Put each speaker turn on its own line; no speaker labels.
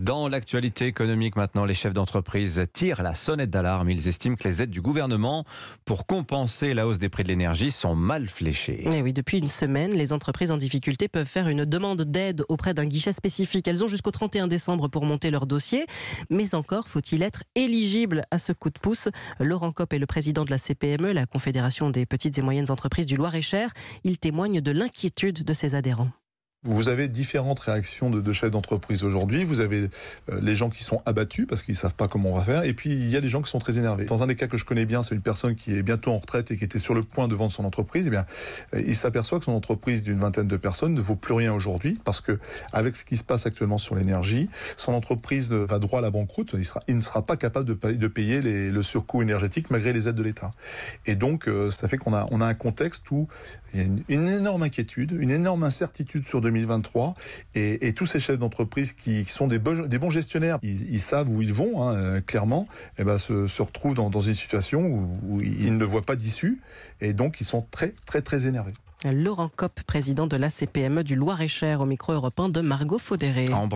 Dans l'actualité économique maintenant, les chefs d'entreprise tirent la sonnette d'alarme. Ils estiment que les aides du gouvernement pour compenser la hausse des prix de l'énergie sont mal fléchées.
Eh oui, depuis une semaine, les entreprises en difficulté peuvent faire une demande d'aide auprès d'un guichet spécifique. Elles ont jusqu'au 31 décembre pour monter leur dossier. Mais encore faut-il être éligible à ce coup de pouce. Laurent Kopp est le président de la CPME, la Confédération des petites et moyennes entreprises du Loir-et-Cher. Il témoigne de l'inquiétude de ses adhérents.
Vous avez différentes réactions de, chefs d'entreprise aujourd'hui. Vous avez euh, les gens qui sont abattus parce qu'ils ne savent pas comment on va faire. Et puis, il y a des gens qui sont très énervés. Dans un des cas que je connais bien, c'est une personne qui est bientôt en retraite et qui était sur le point de vendre son entreprise. Eh bien, euh, il s'aperçoit que son entreprise d'une vingtaine de personnes ne vaut plus rien aujourd'hui parce que, avec ce qui se passe actuellement sur l'énergie, son entreprise va droit à la banqueroute. Il, sera, ne sera pas capable de, de payer le surcoût énergétique malgré les aides de l'État. Et donc, euh, ça fait qu'on a, on a un contexte où il y a une, énorme inquiétude, une énorme incertitude sur 2020 2023. Et, tous ces chefs d'entreprise qui, sont des, bons gestionnaires, ils, savent où ils vont, hein, euh, clairement, et eh ben se, retrouvent dans, une situation où, ils ne voient pas d'issue. Et donc, ils sont très, très, très énervés.
Laurent Kopp, président de l'ACPME du Loir-et-Cher, au micro européen de Margot Faudéré. Ah,